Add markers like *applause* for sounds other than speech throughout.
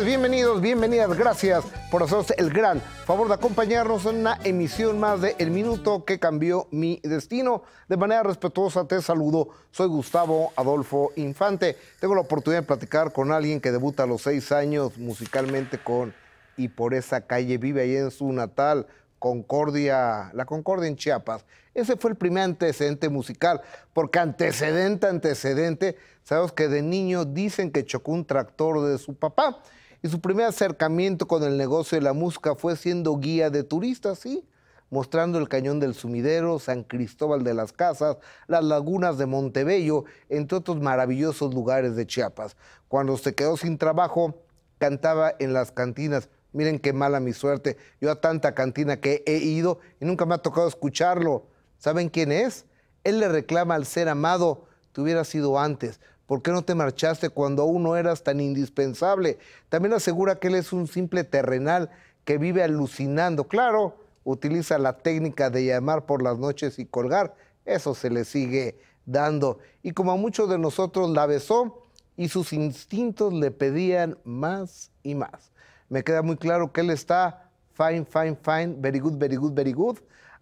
bienvenidos, bienvenidas, gracias por hacerse el gran favor de acompañarnos en una emisión más de El Minuto que cambió mi destino. De manera respetuosa te saludo, soy Gustavo Adolfo Infante. Tengo la oportunidad de platicar con alguien que debuta a los seis años musicalmente con Y por esa calle vive ahí en su natal Concordia, la Concordia en Chiapas. Ese fue el primer antecedente musical, porque antecedente, antecedente, sabemos que de niño dicen que chocó un tractor de su papá y su primer acercamiento con el negocio de la música fue siendo guía de turistas, sí, mostrando el Cañón del Sumidero, San Cristóbal de las Casas, las lagunas de Montebello, entre otros maravillosos lugares de Chiapas. Cuando se quedó sin trabajo, cantaba en las cantinas. Miren qué mala mi suerte. Yo a tanta cantina que he ido y nunca me ha tocado escucharlo. ¿Saben quién es? Él le reclama al ser amado, te hubiera sido antes. ¿Por qué no te marchaste cuando aún no eras tan indispensable? También asegura que él es un simple terrenal que vive alucinando. Claro, utiliza la técnica de llamar por las noches y colgar. Eso se le sigue dando. Y como a muchos de nosotros la besó y sus instintos le pedían más y más. Me queda muy claro que él está fine, fine, fine, very good, very good, very good.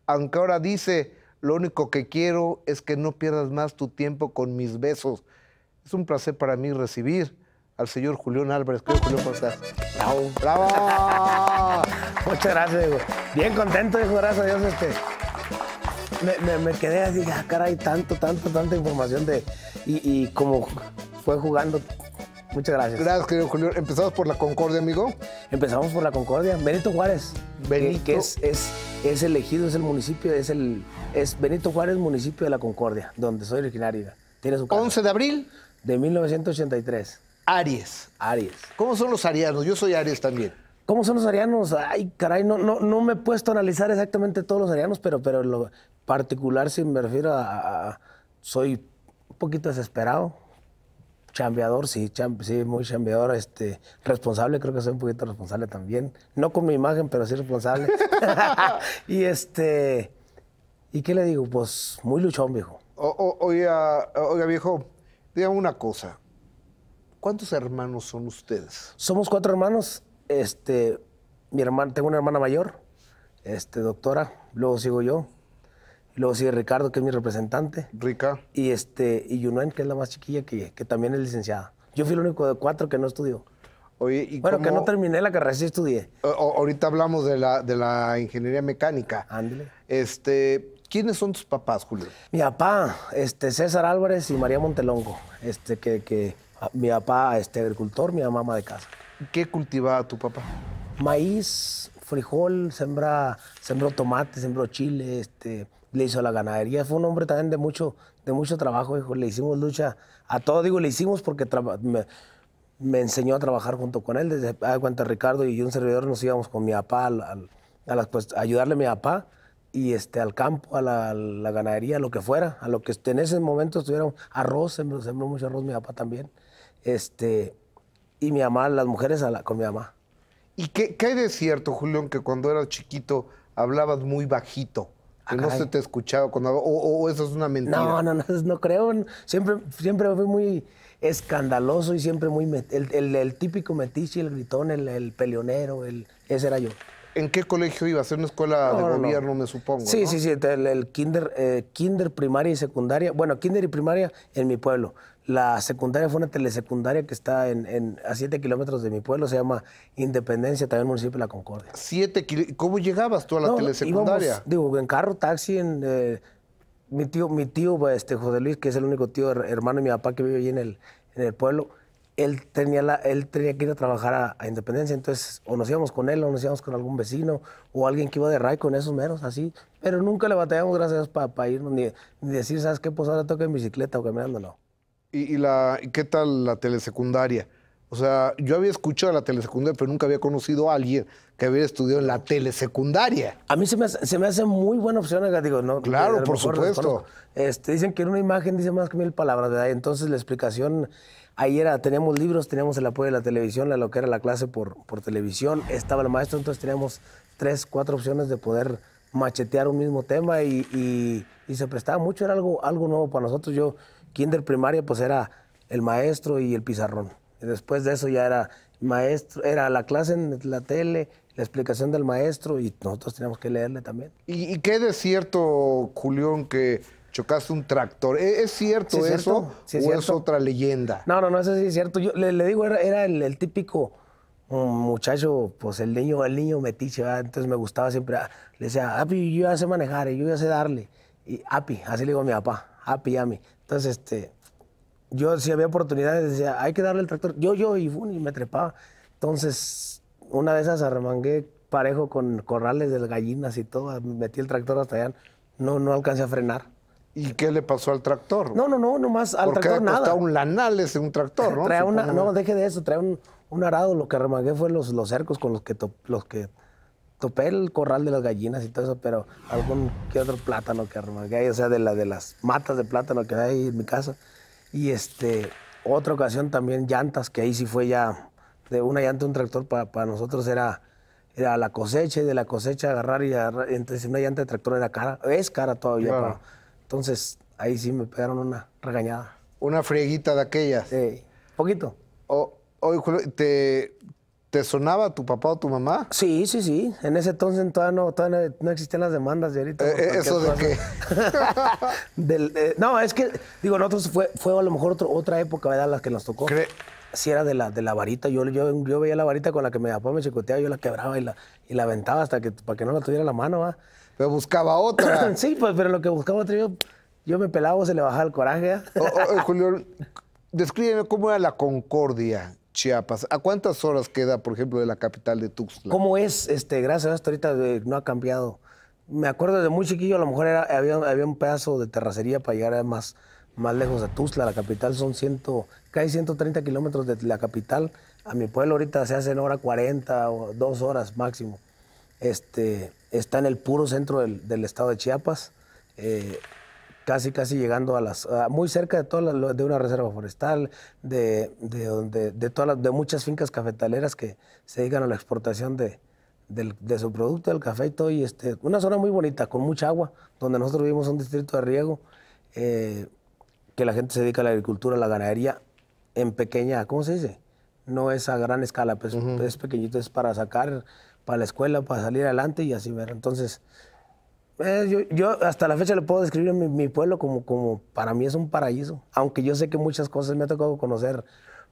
Aunque ahora dice, lo único que quiero es que no pierdas más tu tiempo con mis besos. Es un placer para mí recibir al señor Julián Álvarez. ¿cómo ¡Bravo! ¡Bravo! *laughs* Muchas gracias, Bien contento, hijo, gracias a Dios. Este. Me, quedé así, ah, caray, tanto, tanto, tanta información de... Y, como fue jugando... Muchas gracias. Gracias, querido Julián. ¿Empezamos por la Concordia, amigo? Empezamos por la Concordia. Benito Juárez. Benito. Que es, es, es elegido, es el municipio, es el... Es Benito Juárez, municipio de la Concordia, donde soy originaria. Tiene su ¿11 de abril? De 1983. Aries. Aries. ¿Cómo son los arianos? Yo soy Aries también. ¿Cómo son los arianos? Ay, caray, no, no, me he puesto a analizar exactamente todos los arianos, pero, pero lo particular, si me refiero a, Soy un poquito desesperado. Chambeador, sí, muy chambeador. Este, responsable, creo que soy un poquito responsable también. No con mi imagen, pero sí responsable. *laughs* *laughs* y este. ¿Y qué le digo? Pues muy luchón, viejo. oiga, viejo, Dígame una cosa. ¿Cuántos hermanos son ustedes? Somos cuatro hermanos. Este, mi hermana, tengo una hermana mayor, este, doctora. Luego sigo yo. Luego sigue Ricardo, que es mi representante. Rica. Y este, y que es la más chiquilla, que, también es licenciada. Yo fui el único de cuatro que no estudió. bueno, que no terminé la carrera, sí estudié. ahorita hablamos de la, de la ingeniería mecánica. Ándale. Este, ¿Quiénes son tus papás, Julio? Mi papá, este, César Álvarez y María Montelongo. Este, que, ah, mi papá, este, agricultor, mi mamá de casa. ¿Qué cultivaba tu papá? Maíz, frijol, sembra, sembró tomate, sembró chile, este, le hizo la ganadería. Fue un hombre también de mucho, de mucho trabajo, hijo. Le hicimos lucha a todo, digo, le hicimos porque me, enseñó a trabajar junto con él. Desde cuenta Ricardo y yo, un servidor nos íbamos con mi papá a, las, a pues, ayudarle a mi papá y este, al campo, a la, ganadería, a lo que fuera, a lo que en ese momento estuvieron arroz, sembró, sembró mucho arroz mi papá también. Este, y mi mamá, las mujeres a la, con mi mamá. ¿Y qué, qué hay de cierto, Julián, que cuando eras chiquito hablabas muy bajito? Ah, que no se te escuchaba cuando o, eso es una mentira. No, no, no, *laughs* no creo. Siempre, siempre fui muy escandaloso y siempre muy... El, típico metiche, el gritón, el, peleonero, ese era yo. ¿En qué colegio iba? ¿En una escuela de gobierno, me supongo? Sí, sí, sí. El, kinder, eh, kinder, primaria y secundaria. Bueno, kinder y primaria en mi pueblo. La secundaria fue una telesecundaria que está en, a siete kilómetros de mi pueblo. Se llama Independencia, también municipio de La Concordia. ¿Siete ¿Cómo llegabas tú a la telesecundaria? digo, en carro, taxi, en... Eh, mi tío, mi tío, este, José Luis, que es el único tío hermano de mi papá que vive allí en el pueblo, él tenía, la, él tenía que ir a trabajar a, Independencia, entonces o nos íbamos con él, o nos íbamos con algún vecino, o alguien que iba de RAI con esos meros, así. Pero nunca le batallamos, gracias, para ir irnos, ni, decir, ¿sabes qué? Pues ahora toca en bicicleta o caminando, no. ¿Y, y la, qué tal la telesecundaria? O sea, yo había escuchado la telesecundaria, pero nunca había conocido a alguien que había estudiado en la telesecundaria. A mí se me hace, se me hace muy buena opción, digo, ¿no? Claro, por supuesto. Este, dicen que en una imagen dice más que mil palabras, ¿verdad? Entonces la explicación Ahí era, teníamos libros, teníamos el apoyo de la televisión, lo que era la clase por, por televisión, estaba el maestro, entonces teníamos tres, cuatro opciones de poder machetear un mismo tema y, se prestaba mucho, era algo, algo nuevo para nosotros. Yo, kinder primaria, pues era el maestro y el pizarrón. después de eso ya era maestro, era la clase en la tele, la explicación del maestro y nosotros teníamos que leerle también. ¿Y, y qué de cierto, Julián, que chocaste un tractor. ¿E-, ¿Es, cierto eso o es otra leyenda? No, no, no, eso sí es cierto. Yo le, digo, era, el, típico um, muchacho, pues el niño, el niño metiche, entonces me gustaba siempre, ah, le decía, Api, yo ya sé manejar, eh, yo ya sé darle. Y Api, así le digo a mi papá, Api, Ami. Entonces, este, yo si había oportunidades, decía, hay que darle el tractor. Yo, yo, y, y me trepaba. Entonces, una vez esas arremangué parejo con corrales de gallinas y todo, metí el tractor hasta allá, no, no alcancé a frenar. ¿Y qué le pasó al tractor? No, no, no, nomás al tractor nada. un lanales en un tractor, ¿no? Trae una, no, deje de eso, trae un, un, arado. Lo que remagué fue los, los cercos con los que, los que topé el corral de las gallinas y todo eso, pero algún que otro plátano que remagué, o sea, de, la, de las matas de plátano que hay en mi casa. Y este, otra ocasión también llantas, que ahí sí fue ya, de una llanta un tractor para, nosotros era era la cosecha y de la cosecha agarrar y agarrar. Entonces una llanta de tractor era cara, es cara todavía para, entonces, ahí sí me pegaron una regañada. Una frieguita de aquellas. Sí, poquito. O, ¿te, sonaba tu papá o tu mamá? Sí, sí, sí. En ese entonces todavía no, todavía existían las demandas de ahorita. Eh, eh, ¿Eso de qué? *laughs* Eh, no, es que, digo, nosotros fue, fue a lo mejor otra época, ¿verdad? La que nos tocó. si era de la, de la varita. Yo, yo, veía la varita con la que mi papá me chicoteaba, yo la quebraba y la, y la aventaba hasta que, para que no la tuviera la mano, ¿va? Pero buscaba otra. *laughs* sí, pues, pero lo que buscaba otra, yo, yo me pelaba, se le bajaba el coraje. ¿eh? Eh, Julio, descríbeme cómo era la Concordia. Chiapas. ¿A cuántas horas queda, por ejemplo, de la capital de Tuxtla? ¿Cómo es? Este, gracias, esto ahorita eh, no ha cambiado. Me acuerdo de muy chiquillo, a lo mejor era, había, un pedazo de terracería para llegar más, más lejos de Tuxtla. La capital son ciento, casi 130 kilómetros de la capital. A mi pueblo ahorita se hacen hora 40 o dos horas máximo. Este, está en el puro centro del, estado de Chiapas, eh, casi casi llegando a las, muy cerca de de una reserva forestal, de, de, de todas de muchas fincas cafetaleras que se dedican a la exportación de, su producto, del café y todo, este, una zona muy bonita, con mucha agua, donde nosotros vivimos un distrito de riego, eh, que la gente se dedica a la agricultura, a la ganadería, en pequeña, ¿cómo se dice? No es a gran escala, pues, es pequeñito, es para sacar para la escuela, para salir adelante y así ver. Entonces, eh, yo, hasta la fecha le puedo describir mi, pueblo como, como para mí es un paraíso, aunque yo sé que muchas cosas me ha tocado conocer,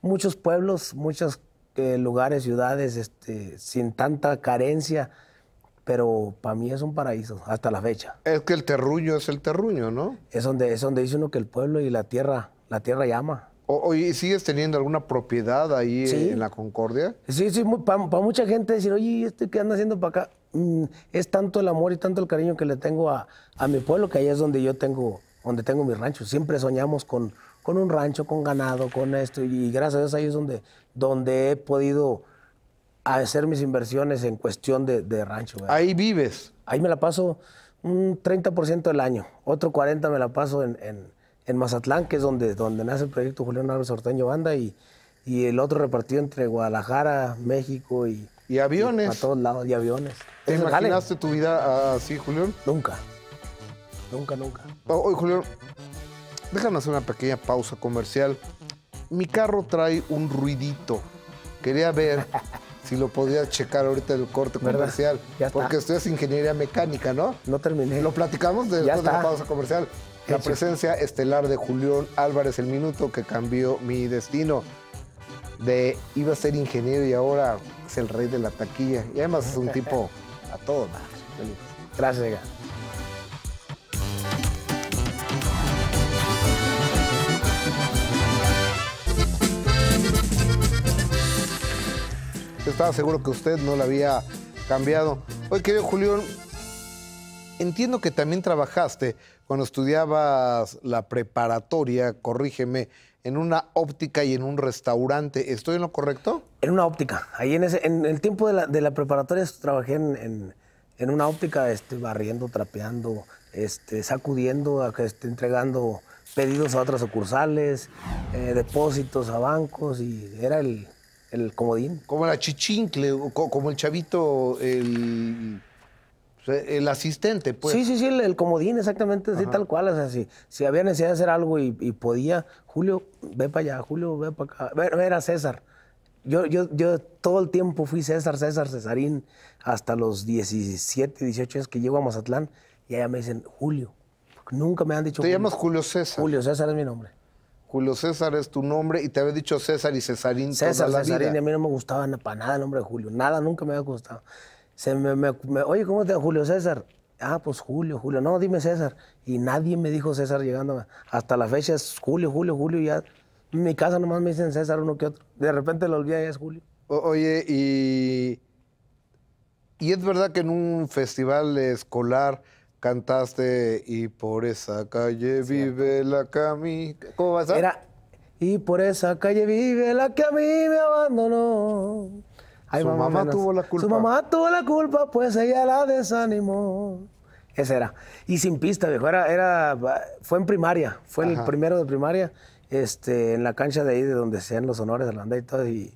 muchos pueblos, muchos eh, lugares, ciudades, este, sin tanta carencia, pero para mí es un paraíso hasta la fecha. Es que el terruño es el terruño, ¿no? Es donde, es donde dice uno que el pueblo y la tierra, la tierra llama. Oye, ¿sigues teniendo alguna propiedad ahí eh, en la Concordia? Sí, sí, para mucha gente decir, oye, ¿esto qué anda haciendo para acá? Mm, es tanto el amor y tanto el cariño que le tengo a, mi pueblo, que ahí es donde yo tengo, donde tengo mi rancho. Siempre soñamos con, un rancho, con ganado, con esto, y, gracias a Dios ahí es donde, he podido hacer mis inversiones en cuestión de, rancho. Ahí vives. Ahí me la paso un 30% del año, otro 40% me la paso en en Mazatlán, que es donde, donde nace el proyecto Julián Álvarez Orteño Banda, y, el otro repartido entre Guadalajara, México y... Y aviones. a todos lados, y aviones. ¿Te imaginaste tu vida así, Julián? Nunca. Nunca, nunca. Oh, oye, Julián, déjame hacer una pequeña pausa comercial. Mi carro trae un ruidito. Quería ver *laughs* si lo podía checar ahorita el corte comercial. porque estudias ingeniería mecánica, ¿no? No terminé. Lo platicamos después de la pausa comercial. La presencia estelar de Julián Álvarez, el minuto que cambió mi destino. De iba a ser ingeniero y ahora es el rey de la taquilla. Y además es un tipo a todo más. Gracias, Estaba seguro que usted no la había cambiado. Oye, querido Julián, entiendo que también trabajaste cuando estudiabas la preparatoria, corrígeme, en una óptica y en un restaurante. ¿Estoy en lo correcto? En una óptica. Ahí en, ese, en el tiempo de la, preparatoria trabajé en, una óptica, este, barriendo, trapeando, este, sacudiendo, este, entregando pedidos a otras sucursales, eh, depósitos a bancos y era el, el comodín. Como la chichincle, como el chavito, el eh, el asistente, pues. Sí, sí, sí, el, comodín, exactamente, así tal cual. O sea, si, había necesidad de hacer algo y, podía, Julio, ve para allá, Julio, ve para acá. Era César. Yo, yo, yo todo el tiempo fui César, César, Cesarín, hasta los 17, 18 años que llego a Mazatlán y allá me dicen Julio. Nunca me han dicho Te llamas Julio César. Julio César es mi nombre. Julio César es tu nombre y te había dicho César y Cesarín César, toda Cesarín, a mí no me gustaba para nada el nombre de Julio. Nada, nunca me había gustado oye, ¿cómo te Julio César? Ah, pues Julio, Julio. No, dime César. Y nadie me dijo César llegando. Hasta la fecha es Julio, Julio, Julio. Ya en mi casa nomás me dicen César uno que otro. De repente lo olvida y es Julio. oye, y, y es verdad que en un festival escolar cantaste y por esa calle vive la Cami. ¿Cómo vas a...? Era, y por esa calle vive la que a mí me abandonó su mamá, tuvo la culpa. Su mamá tuvo la culpa, pues ella la desanimó. Ese era. Y sin pista, viejo. Era, era, fue en primaria, fue en el primero de primaria, este, en la cancha de ahí de donde sean los honores de la banda y todo. Y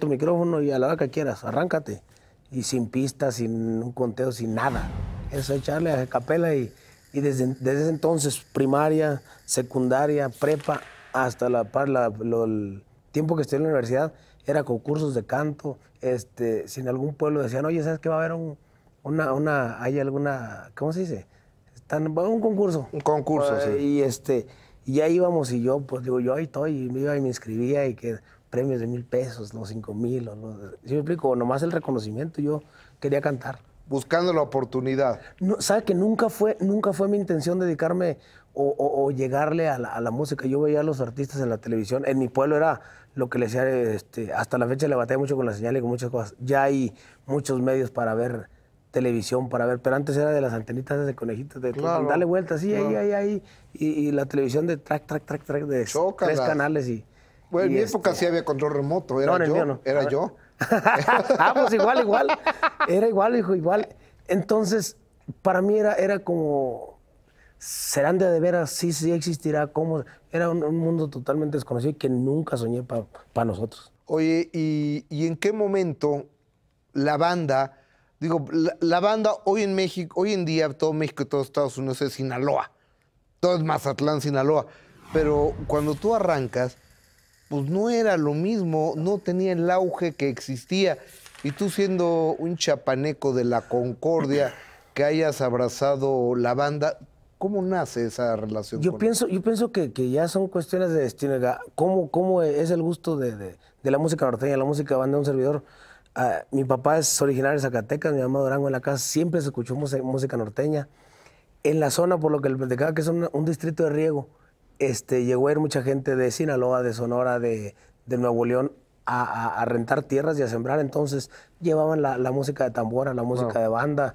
tu micrófono y a la hora que quieras, arráncate. Y sin pista, sin un conteo, sin nada. Eso echarle a capela y, y desde, desde, entonces, primaria, secundaria, prepa, hasta la, la, el tiempo que estoy en la universidad, era concursos de canto, este, si en algún pueblo decían, oye, ¿sabes qué va a haber un, una, una, hay alguna, ¿cómo se dice? Están, un concurso. Un concurso, sí. Y este, y ahí íbamos y yo, pues digo, yo ahí estoy, y me iba y me inscribía y que premios de mil pesos, los cinco mil, o ¿sí me explico? Nomás el reconocimiento, yo quería cantar. Buscando la oportunidad. No, ¿Sabe que nunca fue, nunca fue mi intención dedicarme o, llegarle a la, música. Yo veía a los artistas en la televisión. En mi pueblo era lo que le decía, este, hasta la fecha le batía mucho con la señal y con muchas cosas. Ya hay muchos medios para ver televisión, para ver, pero antes era de las antenitas de conejitas, de vueltas, sí, ahí, ahí, ahí. Y, la televisión de track, track, track, track, de tres canales y. Bueno, en mi época este sí había control remoto, era yo. Era yo. *laughs* ah, pues igual, igual. Era igual, hijo, igual. Entonces, para mí era, era como ¿serán de, veras? Sí, sí existirá. como Era un, mundo totalmente desconocido que nunca soñé para nosotros. Oye, ¿y, en qué momento la banda, digo, la, banda hoy en México, hoy en día todo México, todos Estados Unidos es Sinaloa, todo es Mazatlán, Sinaloa, pero cuando tú arrancas, pues no era lo mismo, no tenía el auge que existía. Y tú siendo un chapaneco de la Concordia, que hayas abrazado la banda, ¿Cómo nace esa relación? Yo pienso, yo pienso que, que, ya son cuestiones de destino. ¿Cómo, cómo es el gusto de, de, la música norteña, la música banda de un servidor? Ah, mi papá es originario de Zacatecas, mi mamá Durango en la casa, siempre se escuchó música norteña. En la zona, por lo que le platicaba, que es un, distrito de riego, este, llegó a ir mucha gente de Sinaloa, de Sonora, de, de Nuevo León a, a, rentar tierras y a sembrar. Entonces llevaban la, la música de tambora, la música de banda,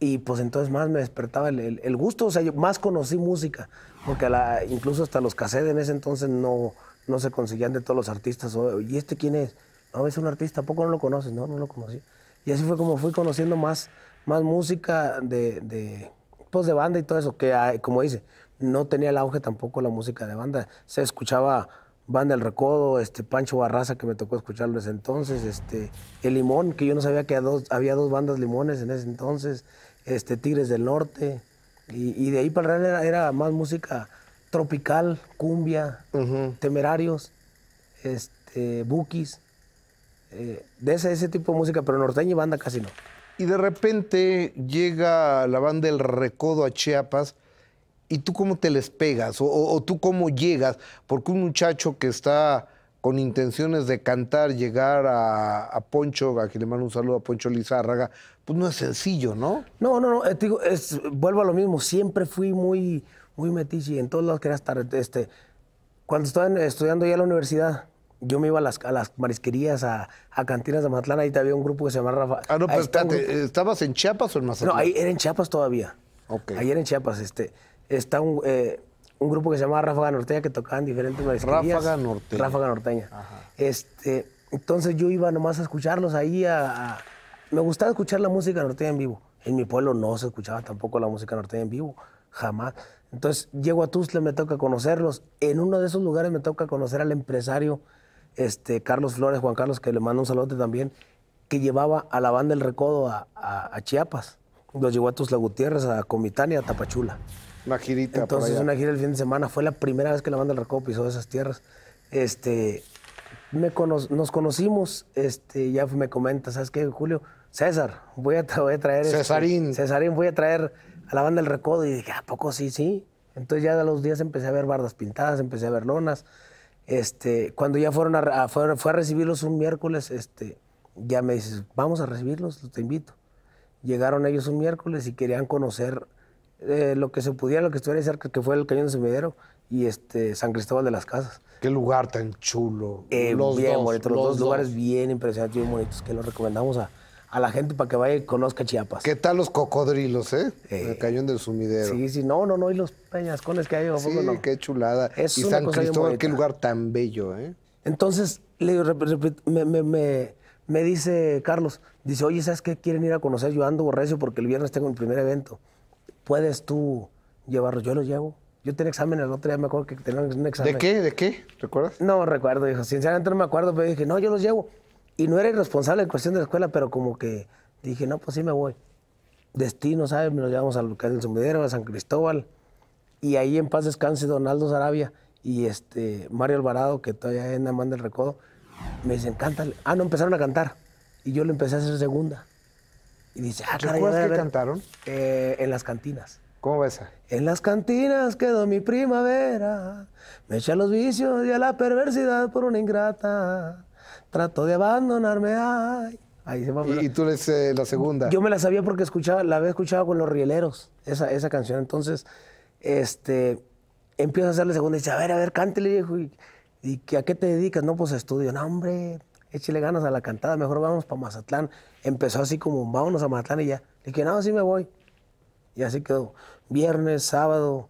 y pues entonces más me despertaba el, el, gusto, o sea, yo más conocí música, porque la, incluso hasta los cassettes en ese entonces no, no se conseguían de todos los artistas. ¿Y este quién es? No, es un artista, ¿tampoco no lo conoces? No, no lo conocí. Y así fue como fui conociendo más, más música de, de, pues, de banda y todo eso, que como dice, no tenía el auge tampoco la música de banda. Se escuchaba Banda El Recodo, este, Pancho Barraza, que me tocó escucharlo ese entonces, este, El Limón, que yo no sabía que dos, había dos bandas limones en ese entonces, este, Tigres del Norte. Y, de ahí para el real era, más música tropical, cumbia, temerarios, este, bookies. Eh, de ese, tipo de música, pero norteña y banda casi no. Y de repente llega la banda El Recodo a Chiapas. ¿Y tú cómo te les pegas? o tú cómo llegas? Porque un muchacho que está con intenciones de cantar, llegar a, Poncho, a quien le mando un saludo a Poncho Lizárraga, pues no es sencillo, ¿no? No, no, no, eh, Te digo, vuelvo a lo mismo, siempre fui muy, muy metiche en todos lados quería estar. Este, cuando estaba estudiando ya en la universidad, yo me iba a las, marisquerías, a, cantinas de Mazatlán, ahí había un grupo que se llamaba Rafa. Ah, no, pero pues espérate, ¿estabas en Chiapas o en Mazatlán? No, ahí era en Chiapas todavía. Ok. Ahí era en Chiapas, este, está un... Eh, un grupo que se llamaba Ráfaga Norteña que tocaban diferentes marisquerías. Ráfaga Norteña. Ráfaga Norteña. Este, entonces yo iba nomás a escucharlos ahí a, Me gustaba escuchar la música norteña en vivo. En mi pueblo no se escuchaba tampoco la música norteña en vivo, jamás. Entonces llego a Tuzla, me toca conocerlos. En uno de esos lugares me toca conocer al empresario este, Carlos Flores, Juan Carlos, que le mando un saludo también, que llevaba a la banda El Recodo a, Chiapas. Los llevó a Tuzla Gutiérrez, a Comitán y a Tapachula. Una Entonces, una gira el fin de semana. Fue la primera vez que la banda del Recodo pisó esas tierras. Este, me nos conocimos, este, ya me comenta, ¿sabes qué, Julio? César, voy a, traer... Este Cesarín. voy a traer a la banda del Recodo. Y dije, ¿a poco sí, sí? Entonces ya a los días empecé a ver bardas pintadas, empecé a ver lonas. Este, cuando ya fueron a, fue, a recibirlos un miércoles, este, ya me dices, vamos a recibirlos, te invito. Llegaron ellos un miércoles y querían conocer eh, lo que se pudiera, lo que estuviera cerca, que fue el Cañón de Sumidero y este San Cristóbal de las Casas. Qué lugar tan chulo. Eh, los bien dos, los, dos, lugares bien impresionantes, bien bonitos, que los recomendamos a, la gente para que vaya y conozca Chiapas. ¿Qué tal los cocodrilos, eh? eh? el cañón del sumidero. Sí, sí, no, no, no, y los peñascones que hay. sí, qué chulada. y San Cristóbal, qué lugar tan bello, ¿eh? Entonces, le me, me, me, dice Carlos, dice, oye, ¿sabes qué? Quieren ir a conocer yo ando borrecio porque el viernes tengo el primer evento puedes tú llevarlo. Yo los llevo. Yo tenía exámenes el otro día, me acuerdo que tenían un examen. ¿De qué? ¿De qué? ¿Recuerdas? No recuerdo, dijo. Sinceramente no me acuerdo, pero dije, no, yo los llevo. Y no era irresponsable en cuestión de la escuela, pero como que dije, no, pues sí me voy. Destino, ¿sabes? Nos llevamos al local del Sumidero, a San Cristóbal. Y ahí en paz descanse Donaldo Sarabia y este Mario Alvarado, que todavía es mano del Recodo. Me dicen, cántale. Ah, no, empezaron a cantar. Y yo le empecé a hacer segunda. Y dice, ah, caray, ¿Recuerdas que cantaron? Eh, en las cantinas. ¿Cómo va esa? En las cantinas quedó mi primavera, me eché a los vicios y a la perversidad por una ingrata. Trato de abandonarme, ay. Ahí se va y, tú lees eh, la segunda. Yo me la sabía porque escuchaba, la había escuchado con los rieleros, esa, canción. Entonces, este, empiezo a hacer la segunda y dice, a ver, a ver, cántele, ¿Y, ¿Y, a qué te dedicas? No, pues estudio. No, hombre, échale ganas a la cantada, mejor vamos para Mazatlán. Empezó así como, vámonos a Mazatlán y ya. Le dije, no, sí me voy. Y así quedó. Viernes, sábado,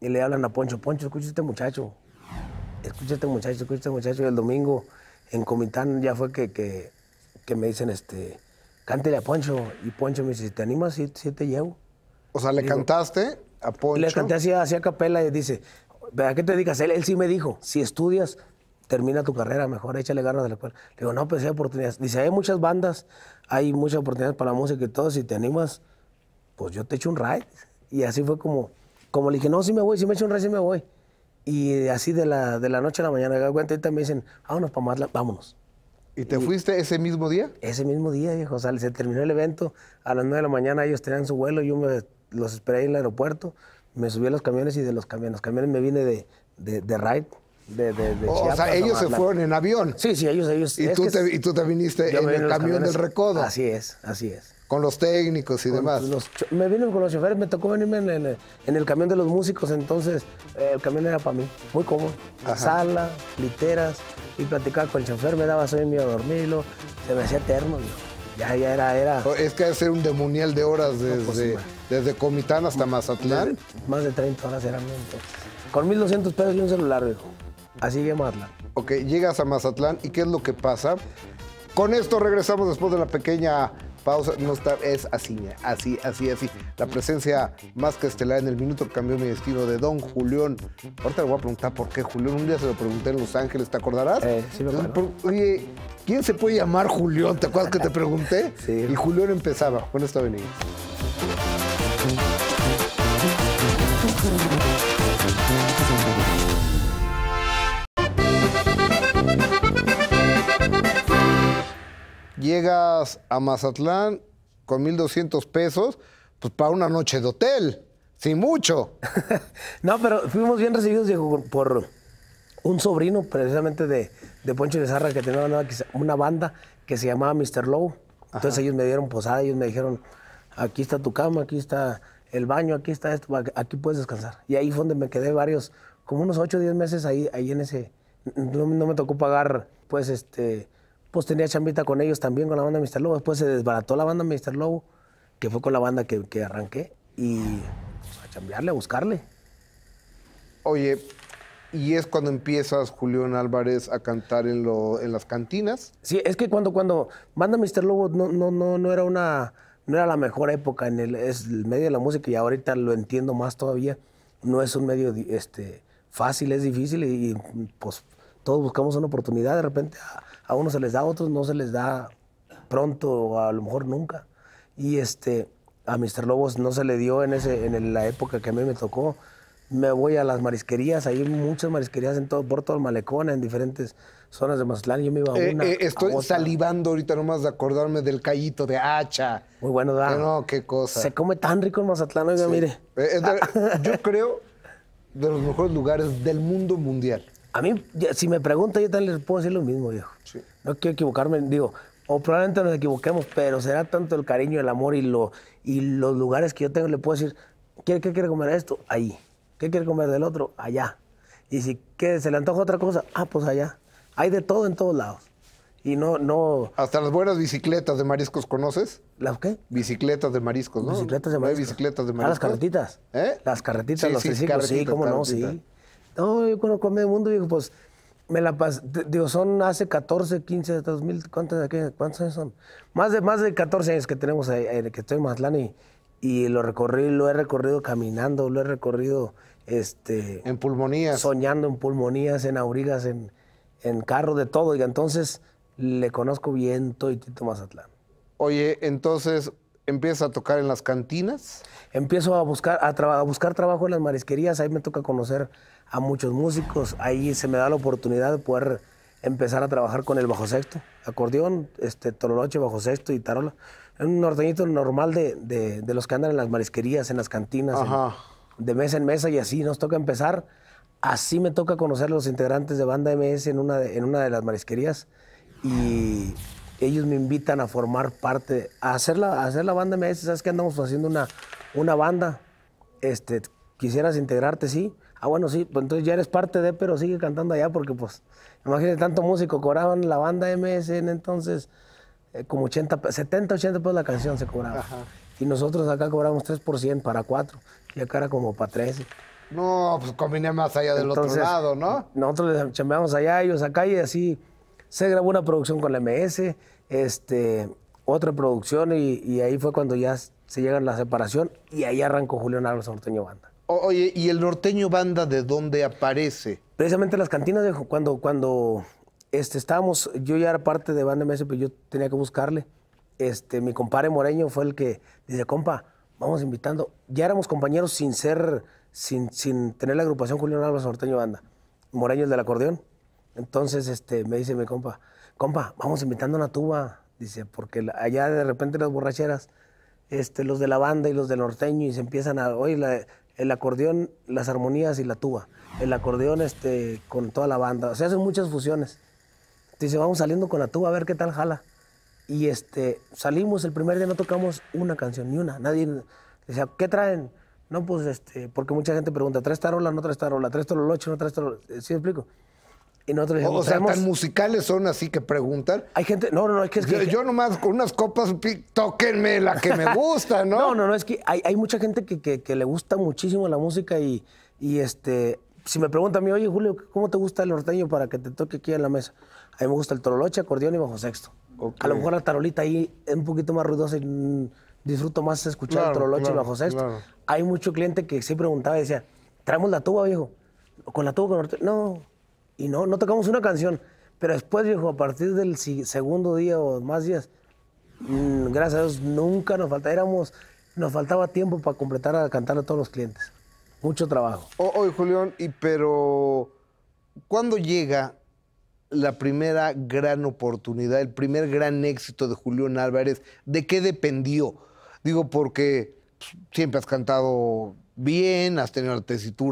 y le hablan a Poncho, Poncho, escucha este muchacho. Escucha este muchacho, escucha este muchacho. Y el domingo en Comitán ya fue que, que, me dicen, este, cántele a Poncho. Y Poncho me dice, te animas, sí, te llevo. O sea, le cantaste a Poncho. Le canté así, a capela y dice, ¿a qué te dedicas? él sí me dijo, si estudias, termina tu carrera, mejor échale ganas de la escuela. Le digo, no, pues hay oportunidades. Dice, hay muchas bandas, hay muchas oportunidades para la música y todo, si te animas, pues yo te echo un ride. Y así fue como, como le dije, no, sí me voy, si me echo un ride, sí me voy. Y así de la, de la noche a la mañana, me cuenta, ahorita me dicen, vámonos para más, vámonos. ¿Y te fuiste ese mismo día? Ese mismo día, viejo. O sea, se terminó el evento. A las 9 de la mañana ellos tenían su vuelo. Yo los esperé en el aeropuerto. Me subí a los camiones y de los camiones. Los camiones me vine de, de, de ride de, O sea, ellos se fueron en avión. Sí, sí, ellos. ellos y, tú te, y tú te viniste en el camión del recodo. Así es, así es. Con los técnicos y demás. Los, me vino con los choferes, me tocó venirme en el, en el camión de los músicos, entonces eh, el camión era para mí, muy cómodo. La sala, literas, y platicar con el chofer, me daba sueño a dormirlo, se me hacía eterno. Ya, ya era, era. Es que hacer un demonial de horas pues desde, desde Comitán hasta Mazatlán. más de 30 horas era Con 1.200 pesos y un celular, viejo. Así que Ok, llegas a Mazatlán y ¿qué es lo que pasa? Con esto regresamos después de la pequeña pausa. No está, es así, así, así, así. La presencia más que estelar en el minuto cambió mi destino de Don Julián. Ahorita le voy a preguntar por qué Julián. Un día se lo pregunté en Los Ángeles, ¿te acordarás? Eh, sí, me acuerdo. Oye, ¿quién se puede llamar Julián? ¿Te acuerdas que te pregunté? *laughs* sí. Y Julián empezaba. Bueno, está venido. llegas a Mazatlán con 1.200 pesos, pues para una noche de hotel, sin mucho. *laughs* no, pero fuimos bien recibidos, por un sobrino precisamente de, de Poncho que tenía una, banda que se llamaba Mr. Low. Entonces ellos me dieron posada, ellos me dijeron, aquí está tu cama, aquí está el baño, aquí está esto, aquí puedes descansar. Y ahí fue donde me quedé varios, como unos 8 o 10 meses ahí, ahí en ese... no me tocó pagar, pues, este pues tenía chambita con ellos también, con la banda Mr. Lobo. Después se desbarató la banda Mr. Lobo, que fue con la banda que, que arranqué, y a chambearle, a buscarle. Oye, y es cuando empiezas, Julián Álvarez, a cantar en, lo, en las cantinas. Sí, es que cuando, cuando banda Mr. Lobo no, no, no, era una. No era la mejor época en el, es el medio de la música y ahorita lo entiendo más todavía. No es un medio este, fácil, es difícil y, y pues todos buscamos una oportunidad de repente. A, a unos se les da, a otros no se les da pronto o a lo mejor nunca. Y este, a Mr. Lobos no se le dio en, ese, en la época que a mí me tocó. Me voy a las marisquerías, hay muchas marisquerías en todo, por todo el malecón, en diferentes zonas de Mazatlán. Yo me iba a eh, una. Eh, estoy salivando ahorita nomás de acordarme del callito de hacha. Muy bueno, da. No, qué cosa. Se come tan rico en Mazatlán, oiga, mire. Eh, *laughs* yo creo de los mejores lugares del mundo mundial. A mí, si me pregunta, yo también les puedo decir lo mismo, viejo. No quiero equivocarme, digo, o probablemente nos equivoquemos, pero será tanto el cariño, el amor y, lo, y los lugares que yo tengo, le puedo decir, ¿qué, quiere comer esto? Ahí. ¿Qué quiere comer del otro? Allá. Y si se le antoja otra cosa, ah, pues allá. Hay de todo en todos lados. Y no, no. Hasta las buenas bicicletas de mariscos conoces. ¿Las qué? Bicicletas de mariscos, ¿no? Bicicletas de mariscos. Ah, las carretitas. ¿Eh? Las carretitas, las los sí, cómo no, sí. No, yo conozco comí el mundo, digo, pues me la pasé. Digo, son hace 14, 15, 2000, ¿cuántos, ¿cuántos años son? Más de, más de 14 años que tenemos ahí, que estoy en Mazatlán y, lo recorrí, lo he recorrido caminando, lo he recorrido. Este, en pulmonías. Soñando en pulmonías, en aurigas, en, en carro, de todo. Y entonces le conozco bien y Tito Mazatlán. Oye, entonces, ¿empiezas a tocar en las cantinas? Empiezo a buscar, a buscar trabajo en las marisquerías. Ahí me toca conocer a muchos músicos. Ahí se me da la oportunidad de poder empezar a trabajar con el bajo sexto, acordeón, este, tololoche, bajo sexto y tarola. Es un norteñito normal de, los que andan en las marisquerías, en las cantinas, de mesa en mesa y así nos toca empezar. Así me toca conocer a los integrantes de Banda MS en una de, en una de las marisquerías y ellos me invitan a formar parte, a hacer la, hacer la Banda MS. ¿Sabes que andamos haciendo una, una banda? Este, ¿Quisieras integrarte? Sí ah, bueno, sí, pues entonces ya eres parte de, pero sigue cantando allá porque, pues, imagínate, tanto músico, cobraban la banda MSN entonces eh, como 80, 70, 80 pesos la canción se cobraba. Y nosotros acá cobramos 3 para 4 y acá era como para 13. No, pues combiné más allá del otro lado, ¿no? Nosotros les chambeamos allá, ellos acá y así se grabó una producción con la MS, este, otra producción y, ahí fue cuando ya se llega la separación y ahí arrancó Julián Álvarez Sorteño Banda. Oye, ¿y el norteño banda de dónde aparece? Precisamente en las cantinas, de, cuando, cuando este, estábamos, yo ya era parte de banda MSP, pero yo tenía que buscarle. Este, mi compadre Moreño fue el que dice, compa, vamos invitando. Ya éramos compañeros sin ser, sin, sin tener la agrupación Julián Álvarez Norteño Banda. Moreño es del acordeón. Entonces este, me dice mi compa, compa, vamos invitando una tuba. Dice, porque allá de repente las borracheras, este, los de la banda y los del norteño, y se empiezan a, oye, la, el acordeón, las armonías y la tuba. El acordeón este, con toda la banda. O sea, hacen muchas fusiones. Dice, vamos saliendo con la tuba a ver qué tal jala. Y este, salimos, el primer día no tocamos una canción, ni una. Nadie decía, ¿qué traen? No, pues, este, porque mucha gente pregunta, ¿tres tarolas? No tres tarolas, tres ocho no tres tarolas. ¿Sí me explico? y o, sea, tan musicales son así que preguntan. Hay gente, no, no, es que... yo, nomás con unas copas, tóquenme la que me gusta, ¿no? *laughs* no, no, no, es que hay, mucha gente que, le gusta muchísimo la música y, y este, si me preguntan a mí, oye, Julio, ¿cómo te gusta el orteño para que te toque aquí en la mesa? A mí me gusta el toroloche, acordeón y bajo sexto. A lo mejor la tarolita ahí es un poquito más ruidosa y disfruto más escuchar el toroloche y bajo sexto. Hay mucho cliente que sí preguntaba y decía, traemos la tuba, viejo. Con la tuba, con el No, y no, no tocamos una canción. Pero después, viejo, a partir del segundo día o más días, mm, gracias a Dios, nunca nos faltaba, éramos, nos faltaba tiempo para completar a cantar a todos los clientes. Mucho trabajo. oye, Julián, y pero ¿cuándo llega la primera gran oportunidad, el primer gran éxito de Julián Álvarez? ¿De qué dependió? Digo, porque pues, siempre has cantado bien, has tenido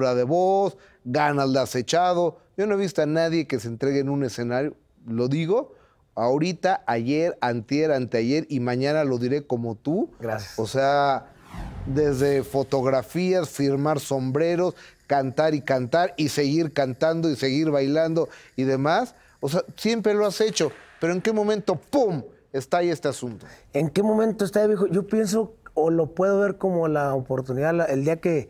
la de voz, ganas de acechado, Yo no he visto a nadie que se entregue en un escenario, lo digo, ahorita, ayer, antier, anteayer y mañana lo diré como tú. Gracias. O sea, desde fotografías, firmar sombreros, cantar y cantar y seguir cantando y seguir bailando y demás. O sea, siempre lo has hecho, pero ¿en qué momento, pum, está ahí este asunto? ¿En qué momento está ahí, viejo? Yo pienso o lo puedo ver como la oportunidad, el día que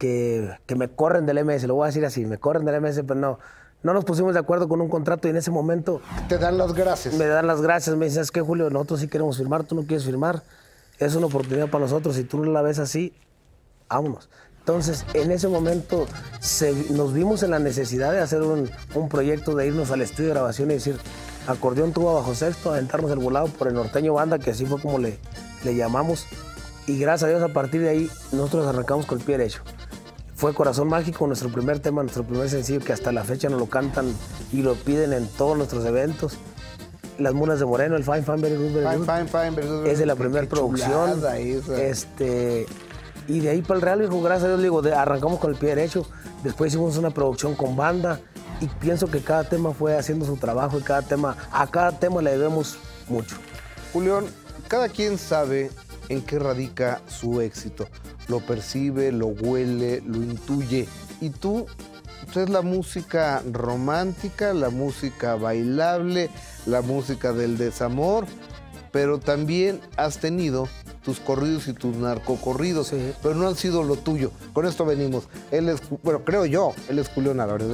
que, me corren del MS, lo voy a decir así, me corren del MS, pero no. No nos pusimos de acuerdo con un contrato y en ese momento... Te dan las gracias. Me dan las gracias, me dicen, es que Julio? Nosotros sí queremos firmar, tú no quieres firmar. Es una oportunidad para nosotros, si tú no la ves así, vámonos. Entonces, en ese momento nos vimos en la necesidad de hacer un, proyecto, de irnos al estudio de grabación y decir, acordeón tuvo bajo sexto, aventarnos el volado por el norteño banda, que así fue como le, le llamamos. Y gracias a Dios, a partir de ahí, nosotros arrancamos con el pie derecho fue Corazón Mágico, nuestro primer tema, nuestro primer sencillo que hasta la fecha nos lo cantan y lo piden en todos nuestros eventos. Las Munas de Moreno, el Fine Fine Es de la primera producción. Este, y de ahí para el Real, gracias a Dios, digo, arrancamos con el pie derecho. Después hicimos una producción con banda y pienso que cada tema fue haciendo su trabajo y cada tema, a cada tema le debemos mucho. Julián, cada quien sabe en qué radica su éxito lo percibe, lo huele, lo intuye. Y tú, es la música romántica, la música bailable, la música del desamor, pero también has tenido tus corridos y tus narcocorridos, pero no han sido lo tuyo. Con esto venimos. Él es, bueno, creo yo, él es Julio Álvarez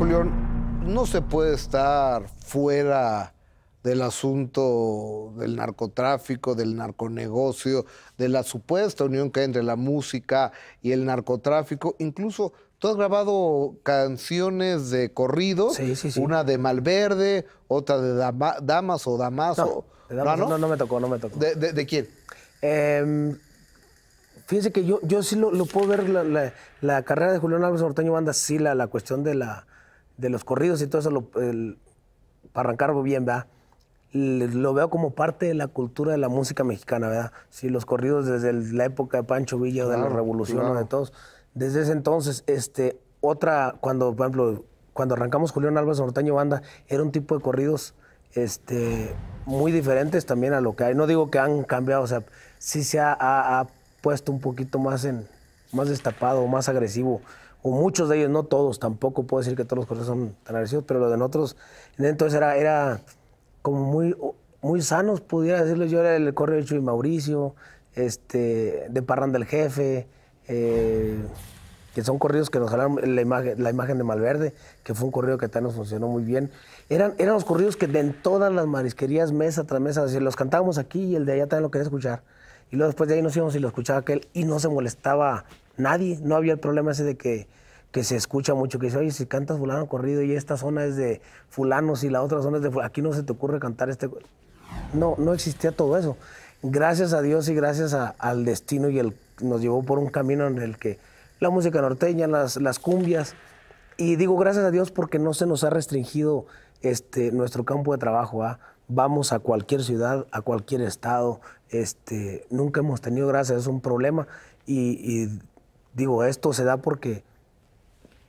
Julián, no se puede estar fuera del asunto del narcotráfico, del narconegocio, de la supuesta unión que hay entre la música y el narcotráfico. Incluso tú has grabado canciones de corridos, una de Malverde, otra de Damas o Damaso. No, ¿No, me tocó, no me tocó. ¿De, quién? Em, fíjense que yo, yo sí lo, puedo ver, la, carrera de Julián Álvarez Orteño Banda, sí, la cuestión de la de los corridos y todo eso, para arrancar bien, ¿verdad? Lo veo como parte de la cultura de la música mexicana, ¿verdad? Sí, los corridos desde la época de Pancho Villa, de la revolución, de todos. Desde ese entonces, este, otra, cuando, por ejemplo, cuando arrancamos Julián Álvarez Norteño Banda, era un tipo de corridos este, muy diferentes también a lo que hay. No digo que han cambiado, o sea, sí se ha, puesto un poquito más en, más destapado, más agresivo o muchos de ellos, no todos, tampoco puedo decir que todos los corridos son tan agresivos, pero los de nosotros, entonces era, era como muy, muy sanos, pudiera decirles. Yo era el correo de Mauricio, este, de Parranda el Jefe, eh, que son corridos que nos jalaron la imagen, la imagen de Malverde, que fue un corrido que también nos funcionó muy bien. Eran, eran los corridos que de en todas las marisquerías, mesa tras mesa, los cantábamos aquí y el de allá también lo quería escuchar. Y luego después de ahí nos íbamos y lo escuchaba aquel y no se molestaba nadie, no había el problema ese de que, que se escucha mucho, que dice, oye, si cantas fulano corrido y esta zona es de fulanos y la otra zona es de aquí no se te ocurre cantar este... No, no existía todo eso. Gracias a Dios y gracias al destino y nos llevó por un camino en el que la música norteña, las, las cumbias, y digo gracias a Dios porque no se nos ha restringido este, nuestro campo de trabajo. ¿ah? Vamos a cualquier ciudad, a cualquier estado. Este, nunca hemos tenido, gracias es un problema. y Digo, esto se da porque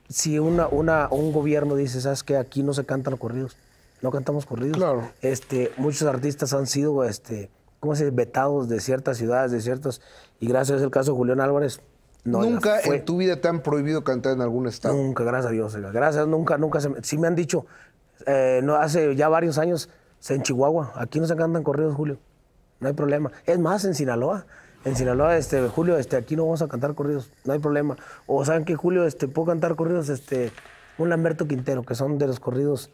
si un gobierno dice, ¿sabes qué? Aquí no se cantan corridos, no cantamos corridos. Claro. Este, muchos artistas han sido, este, ¿cómo se dice? Vetados de ciertas ciudades, de ciertas... Y gracias al caso de Julián Álvarez, nunca en tu vida te han prohibido cantar en algún estado. Nunca, gracias a Dios. Gracias, nunca, nunca. Se, sí me han dicho, eh, no, hace ya varios años, en Chihuahua, aquí no se cantan corridos, Julio. No hay problema. Es más, en Sinaloa en Sinaloa, este, Julio, este, aquí no vamos a cantar corridos, no hay problema. O saben que Julio, este, puedo cantar corridos, este, un Lamberto Quintero, que son de los corridos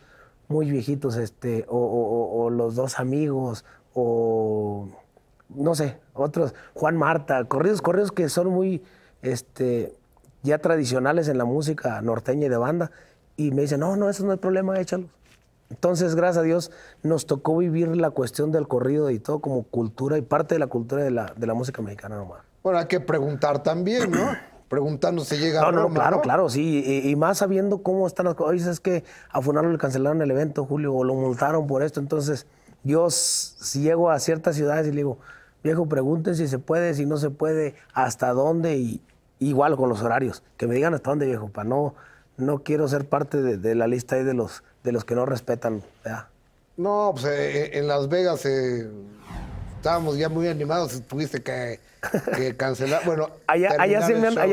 muy viejitos, este, o, los dos amigos, o no sé, otros, Juan Marta, corridos, corridos que son muy, este, ya tradicionales en la música norteña y de banda. Y me dicen, no, no, eso no es problema, échalos. Entonces, gracias a Dios, nos tocó vivir la cuestión del corrido y todo como cultura y parte de la cultura de la, música mexicana nomás. Bueno, hay que preguntar también, ¿no? *clears throat* Preguntando si llega no, a no, claro, claro, sí. Y, más sabiendo cómo están las cosas. Oye, es que a Funaro le cancelaron el evento, Julio, o lo multaron por esto. Entonces, yo si llego a ciertas ciudades y le digo, viejo, pregunten si se puede, si no se puede, hasta dónde, y igual con los horarios. Que me digan hasta dónde, viejo, para no no quiero ser parte de, la lista ahí de los, de los que no respetan. No, pues eh, eh, en Las Vegas eh, estábamos ya muy animados, tuviste que, *laughs* cancelar. Bueno, allá,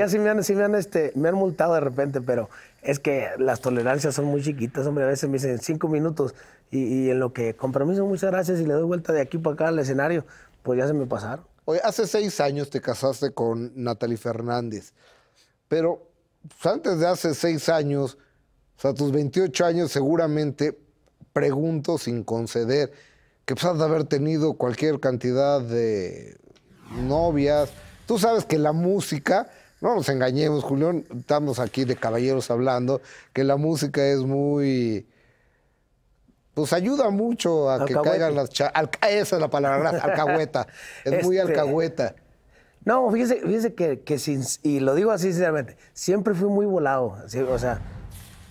sí, me han, este, me han multado de repente, pero es que las tolerancias son muy chiquitas, hombre. A veces me dicen cinco minutos y, en lo que compromiso, muchas gracias y le doy vuelta de aquí para acá al escenario, pues ya se me pasaron. Oye, hace seis años te casaste con Natalie Fernández, pero pues, antes de hace seis años, o sea, tus 28 años seguramente, pregunto sin conceder, que pues has de haber tenido cualquier cantidad de novias. Tú sabes que la música, no nos engañemos, Julián, estamos aquí de caballeros hablando, que la música es muy... Pues ayuda mucho a que caigan las... esa es la palabra, *laughs* alcahueta. Es muy este, alcahueta. No, fíjese, fíjese que, sin, y lo digo así sinceramente, siempre fui muy volado. o sea,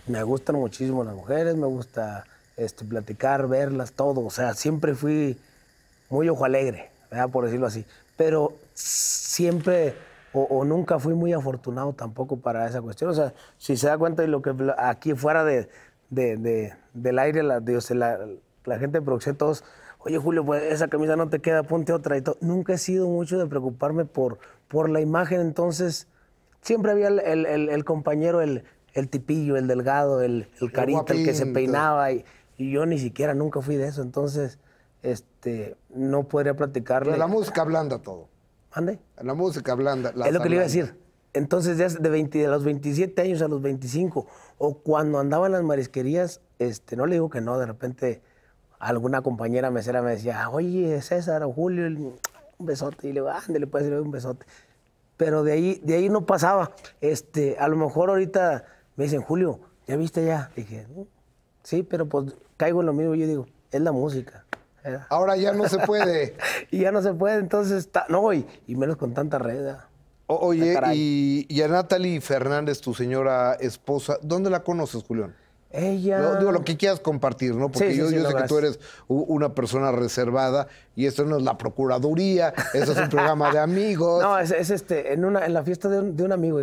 me gustan muchísimo las mujeres, me gusta este, platicar, verlas, todo. O sea, siempre fui muy ojo alegre, por decirlo así. Pero siempre o, nunca fui muy afortunado tampoco para esa cuestión. O sea, si se da cuenta de lo que aquí fuera de, del aire, la, la, gente de todos oye Julio, pues esa camisa no te queda, ponte otra. Y Nunca he sido mucho de preocuparme por, por la imagen, entonces siempre había el, el, el, compañero, el, tipillo, el delgado, el, carita, el que se peinaba, y, yo ni siquiera nunca fui de eso, entonces este, no podría platicarle. la música blanda todo. ¿Ande? La música blanda. es lo que le iba a decir. Entonces, ya de, de los 27 años a los 25, o cuando andaba en las marisquerías, este, no le digo que no, de repente alguna compañera mesera me decía, oye, César o Julio, un besote. Y le digo, ándale, puedes un besote. Pero de ahí, de ahí no pasaba. Este, a lo mejor ahorita me dicen, Julio, ¿ya viste ya? dije, sí, pero pues caigo en lo mismo. Yo digo, es la música. Ahora ya no se puede. *laughs* y ya no se puede, entonces, está, no, y, y menos con tanta red. oye, ah, y, y, a Natalie Fernández, tu señora esposa, ¿dónde la conoces, Julián? Ella. digo, lo que quieras compartir, ¿no? Porque yo, sé que tú eres una persona reservada y esto no es la procuraduría, eso es un programa de amigos. No, es, este, en, una, en la fiesta de un, amigo,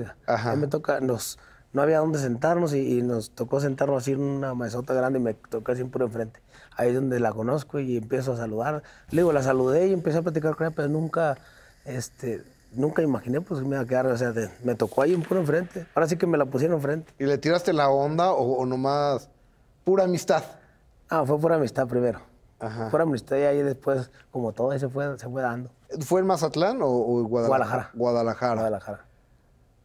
me toca, nos, no había dónde sentarnos y, nos tocó sentarnos así en una mesota grande y me tocó así siempre enfrente. Ahí es donde la conozco y empiezo a saludar. Luego la saludé y empecé a platicar con ella, pero nunca, este, nunca imaginé pues me iba a quedar, o sea, me tocó ahí en puro enfrente. Ahora sí que me la pusieron enfrente. ¿Y le tiraste la onda o, nomás pura amistad? Ah, fue pura amistad primero. Ajá. Pura amistad y ahí después, como todo, se fue, se fue dando. ¿Fue en Mazatlán o, o Guadalajara? Guadalajara. Guadalajara. Guadalajara.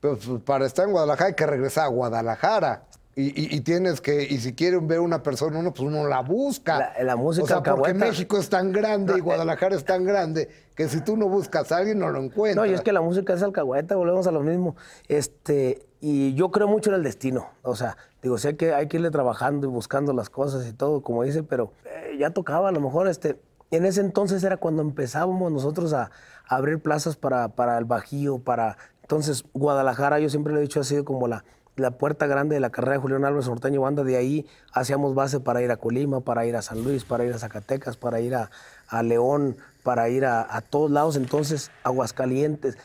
Pero pues, para estar en Guadalajara hay que regresar a Guadalajara. Y, tienes que, y si quieren ver una persona, uno pues uno la busca. La, la música. O sea, porque México es tan grande y eh, Guadalajara es tan grande que si tú no buscas a alguien no lo encuentras. No, y es que la música es alcahueta, volvemos a lo mismo. Este, y yo creo mucho en el destino. O sea, digo, sé que hay que irle trabajando y buscando las cosas y todo, como dice, pero eh, ya tocaba a lo mejor este. En ese entonces era cuando empezábamos nosotros a, abrir plazas para, para el Bajío, para. Entonces, Guadalajara, yo siempre lo he dicho, ha sido como la, la puerta grande de la carrera de Julián Álvarez Orteño Banda, de ahí hacíamos base para ir a Colima, para ir a San Luis, para ir a Zacatecas, para ir a, León, para ir a, todos lados, entonces Aguascalientes.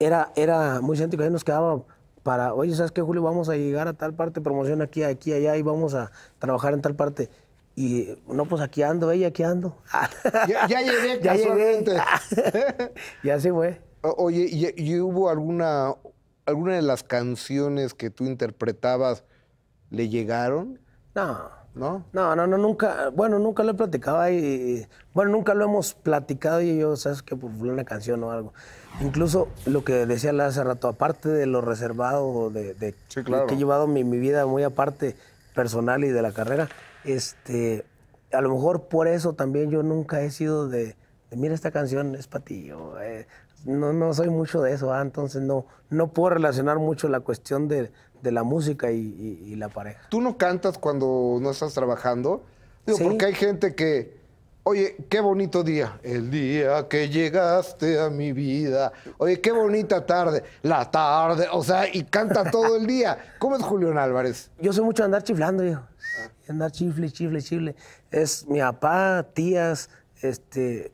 Era, era muy céntrico, ahí nos quedaba para, oye, ¿sabes qué, Julio? Vamos a llegar a tal parte, promoción aquí, aquí, allá, y vamos a trabajar en tal parte. Y no, pues aquí ando, ella, eh, aquí ando. ya, llegué, *laughs* ya casualmente. Llegué. *laughs* ya se fue. Oye, ¿y, hubo alguna alguna de las canciones que tú interpretabas le llegaron? No. ¿No? No, no, no, nunca, bueno, nunca lo he platicado y, bueno, nunca lo hemos platicado y yo, sabes que por pues, una canción o algo. Incluso lo que decía hace rato, aparte de lo reservado, de, que he llevado mi, vida muy aparte personal y de la carrera, este, a lo mejor por eso también yo nunca he sido de, mira, esta canción es para ti, eh, no, no soy mucho de eso, ah, entonces no, no puedo relacionar mucho la cuestión de, la música y, la pareja. ¿Tú no cantas cuando no estás trabajando? Digo, porque hay gente que, oye, qué bonito día, el día que llegaste a mi vida, oye, qué bonita tarde, la tarde, o sea, y canta todo el día. *laughs* ¿Cómo es Julián Álvarez? Yo soy mucho de andar chiflando, hijo. Ah. Andar chifle, chifle, chifle. Es mi papá, tías, este,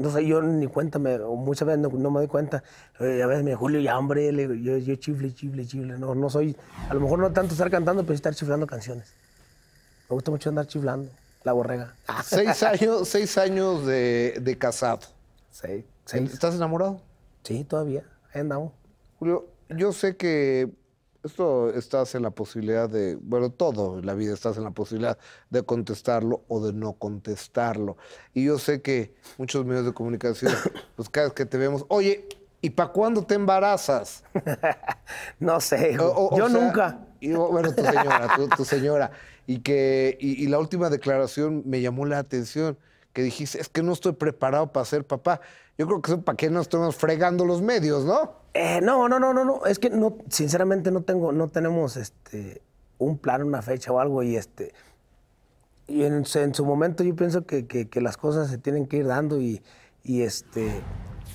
no sé, yo ni cuenta, muchas veces no, me doy cuenta. Eh, a veces me Julio, ya hombre, yo, yo chifle, chifle, chifle. No, no soy, a lo mejor no tanto estar cantando, pero estar chiflando canciones. Me gusta mucho andar chiflando, la borrega. *laughs* Seis años, seis años de, casado. Sí. ¿Estás enamorado? Sí, todavía, ahí andamos. Julio, yo sé que esto estás en la posibilidad de, bueno, todo en la vida estás en la posibilidad de contestarlo o de no contestarlo. Y yo sé que muchos medios de comunicación, *coughs* pues cada vez que te vemos, oye, ¿y para cuándo te embarazas? *laughs* no sé, yo nunca. bueno, tu señora, tu, señora. Y, que, y la última declaración me llamó la atención, que dijiste, es que no estoy preparado para ser papá. Yo creo que eso para que nos estamos fregando los medios, eh, ¿no? no, no, no, no, Es que no, sinceramente no tengo, no tenemos este un plan, una fecha o algo. Y este. Y en, su momento yo pienso que, las cosas se tienen que ir dando y, este.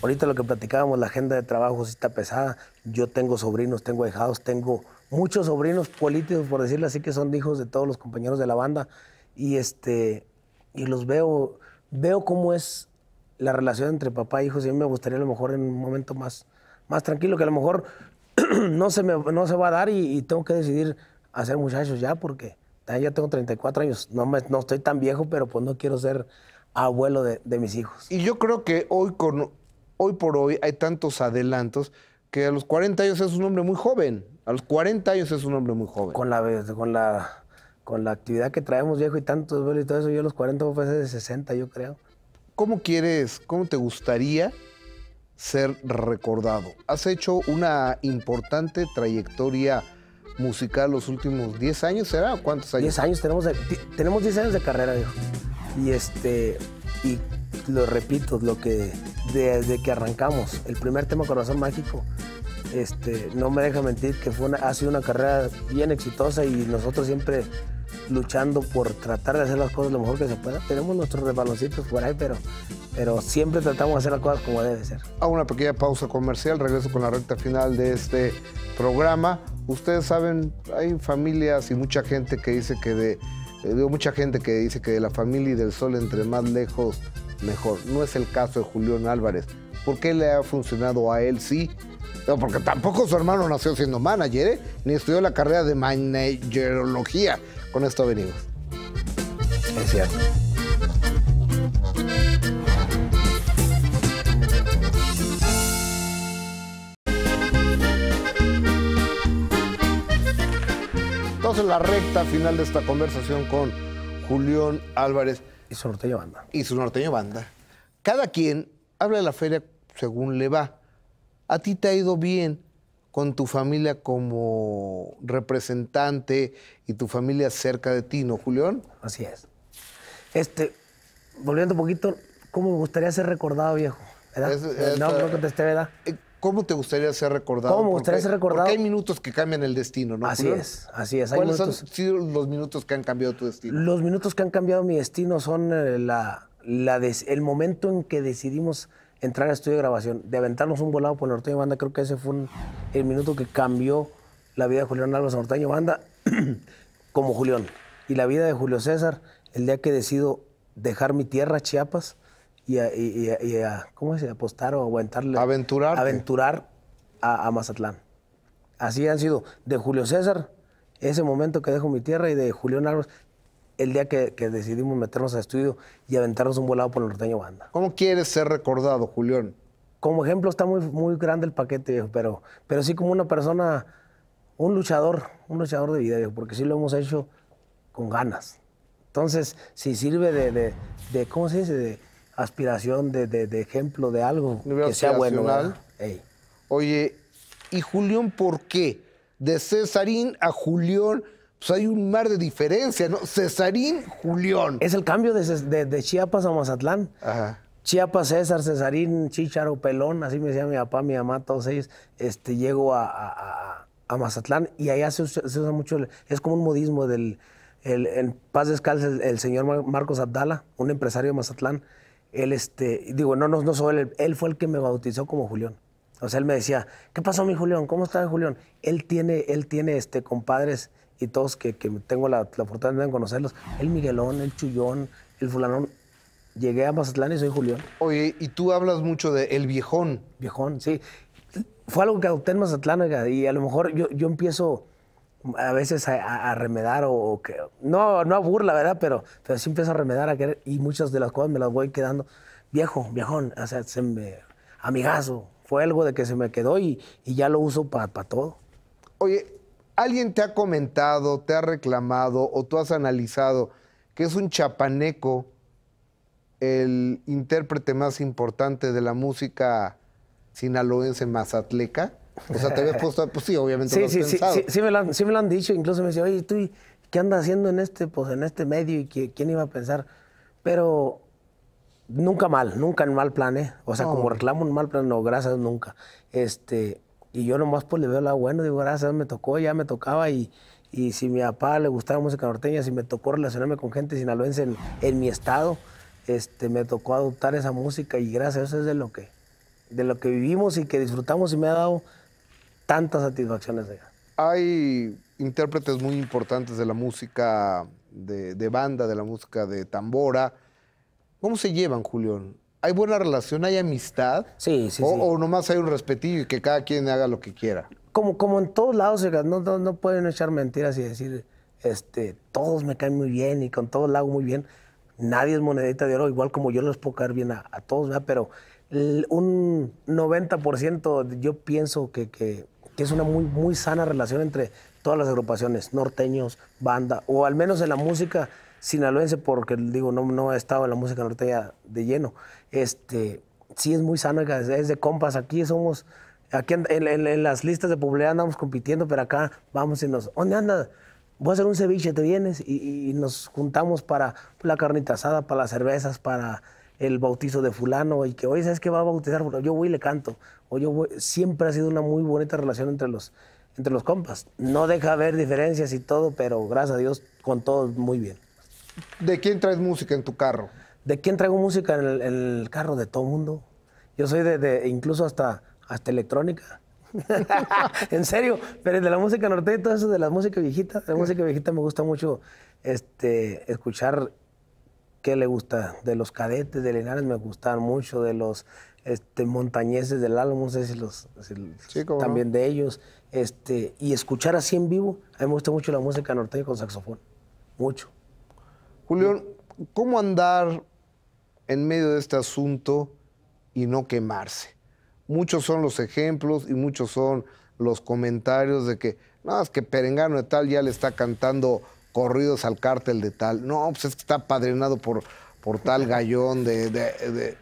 Ahorita lo que platicábamos, la agenda de trabajo sí está pesada. Yo tengo sobrinos, tengo ahijados, tengo muchos sobrinos políticos, por decirlo así, que son hijos de todos los compañeros de la banda. Y este, y los veo, veo cómo es la relación entre papá e hijos, a mí me gustaría a lo mejor en un momento más, más tranquilo, que a lo mejor *clears throat* no, se me, no se va a dar y, tengo que decidir hacer muchachos ya, porque ya tengo 34 años, no, me, no estoy tan viejo, pero pues no quiero ser abuelo de, de, mis hijos. Y yo creo que hoy, con, hoy por hoy hay tantos adelantos que a los 40 años es un hombre muy joven. A los 40 años es un hombre muy joven. Con la, con la, con la actividad que traemos viejo y tantos y todo eso, yo a los 40 voy a de 60, yo creo. ¿cómo quieres, cómo te gustaría ser recordado? Has hecho una importante trayectoria musical los últimos 10 años, ¿será? ¿Cuántos años? 10 años, tenemos, tenemos 10 años de carrera, viejo. Y este, y lo repito, lo que desde que arrancamos, el primer tema Corazón Mágico, este, no me deja mentir que fue una, ha sido una carrera bien exitosa y nosotros siempre luchando por tratar de hacer las cosas lo mejor que se pueda. Tenemos nuestros rebaloncitos por ahí, pero, pero siempre tratamos de hacer las cosas como debe ser. A una pequeña pausa comercial, regreso con la recta final de este programa. Ustedes saben, hay familias y mucha gente que dice que de, eh, digo, mucha gente que dice que de la familia y del sol entre más lejos mejor. No es el caso de Julián Álvarez. ¿Por qué le ha funcionado a él sí? No, porque tampoco su hermano nació siendo manager, ¿eh? ni estudió la carrera de managerología. Con esto venimos. Es cierto. Entonces la recta final de esta conversación con Julián Álvarez. Y su norteño banda. Y su norteño banda. Cada quien habla de la feria según le va. A ti te ha ido bien, con tu familia como representante y tu familia cerca de ti, ¿no, Julián? Así es. Este, volviendo un poquito, ¿cómo me gustaría ser recordado, viejo? ¿Verdad? Eh, no, no ¿verdad? Eh, ¿Cómo te gustaría ser recordado? ¿Cómo me gustaría ser recordado? Porque hay minutos que cambian el destino, ¿no? Así es, así es. ¿Cuáles han sido los minutos que han cambiado tu destino? Los minutos que han cambiado mi destino son eh, la, la el momento en que decidimos entrar al estudio de grabación, de aventarnos un volado por Norteño Banda, creo que ese fue el minuto que cambió la vida de Julián Álvarez a Norteño Banda *clears throat* como Julián. Y la vida de Julio César, el día que decido dejar mi tierra, Chiapas, y a, y y a ¿cómo se apostar o aguantarle? Aventurar. Aventurar a, a Mazatlán. Así han sido de Julio César, ese momento que dejo mi tierra, y de Julián Álvarez, el día que, decidimos meternos al estudio y aventarnos un volado por el norteño banda. ¿Cómo quieres ser recordado, Julián? Como ejemplo está muy, muy grande el paquete, pero, pero sí como una persona, un luchador, un luchador de vida, porque sí lo hemos hecho con ganas. Entonces, si sirve de, de, de ¿cómo se dice? De aspiración, de, ejemplo, de algo que sea bueno. Oye, ¿y Julián por qué? De Cesarín a Julián pues hay un mar de diferencia, ¿no? Cesarín, Julión. Es el cambio de, Chiapas a Mazatlán. Ajá. Chiapas, César, Cesarín, Chicharo, Pelón, así me decía mi papá, mi mamá, todos ellos. Este, llego a, Mazatlán y allá se, usa mucho, es como un modismo del, en paz descalza, el, señor Marcos Abdala, un empresario de Mazatlán. Él, este, digo, no, no, no solo él, fue el que me bautizó como Julión. O sea, él me decía, ¿qué pasó mi Julián? ¿Cómo está Julión? Él tiene, él tiene este, compadres y todos que, que tengo la, la, fortuna de conocerlos, el Miguelón, el Chullón, el fulanón. Llegué a Mazatlán y soy Julián. Oye, y tú hablas mucho de el viejón. Viejón, sí. Fue algo que adopté en Mazatlán, y a lo mejor yo, yo empiezo a veces a, remedar o, que, no, no a burla, ¿verdad? Pero, pero sí empiezo a remedar a querer y muchas de las cosas me las voy quedando viejo, viejón, o sea, se amigazo. Fue algo de que se me quedó y, y ya lo uso para todo. Oye, ¿Alguien te ha comentado, te ha reclamado o tú has analizado que es un chapaneco el intérprete más importante de la música sinaloense mazatleca? O sea, te habías puesto, pues sí, obviamente sí, lo has sí, pensado. Sí, sí, me lo han, sí me lo han dicho, incluso me dice, oye, ¿tú qué andas haciendo en este, pues, en este medio? ¿Y quién iba a pensar? Pero nunca mal, nunca en mal plan, ¿eh? O sea, como reclamo en mal plan, no, gracias, nunca. Este, y yo nomás pues le veo la bueno, digo, gracias, me tocó, ya me tocaba y, si mi papá le gustaba música norteña, si me tocó relacionarme con gente sinaloense en, mi estado, este, me tocó adoptar esa música y gracias eso es de lo que, de lo que vivimos y que disfrutamos y me ha dado tantas satisfacciones Hay intérpretes muy importantes de la música de, de banda, de la música de tambora. ¿Cómo se llevan, Julián? ¿Hay buena relación? ¿Hay amistad? Sí, O, sí. o nomás hay un respetillo y que cada quien haga lo que quiera. Como, como en todos lados, no, no, pueden echar mentiras y decir, este, todos me caen muy bien y con todos la hago muy bien. Nadie es monedita de oro, igual como yo les puedo caer bien a, todos, ¿verdad? Pero un 90% yo pienso que, es una muy, muy sana relación entre todas las agrupaciones, norteños, banda, o al menos en la música sinaloense, porque digo, no, no he estado en la música norteña de lleno. Este, sí es muy sana, es de compas. Aquí somos, aquí en, las listas de publicidad andamos compitiendo, pero acá vamos y nos, ¿dónde anda Voy a hacer un ceviche, te vienes y, nos juntamos para la carnita asada, para las cervezas, para el bautizo de fulano y que hoy sabes que va a bautizar, yo voy y le canto. O yo Siempre ha sido una muy bonita relación entre los, entre los compas. No deja haber diferencias y todo, pero gracias a Dios con todo muy bien. ¿De quién traes música en tu carro? ¿De quién traigo música en el, carro? De todo mundo. Yo soy de, incluso hasta, hasta electrónica. *laughs* en serio, pero de la música norteña y todo eso, de la música viejita, de la música viejita me gusta mucho este, escuchar qué le gusta. De los cadetes de Linares me gustan mucho, de los este, montañeses del Álamo, no sé si los también de ellos. Este, y escuchar así en vivo, a mí me gusta mucho la música norteña con saxofón, mucho. Julián, ¿cómo andar en medio de este asunto y no quemarse? Muchos son los ejemplos y muchos son los comentarios de que, no, es que Perengano de tal ya le está cantando corridos al cártel de tal. No, pues es que está padrinado por, por tal gallón de, de,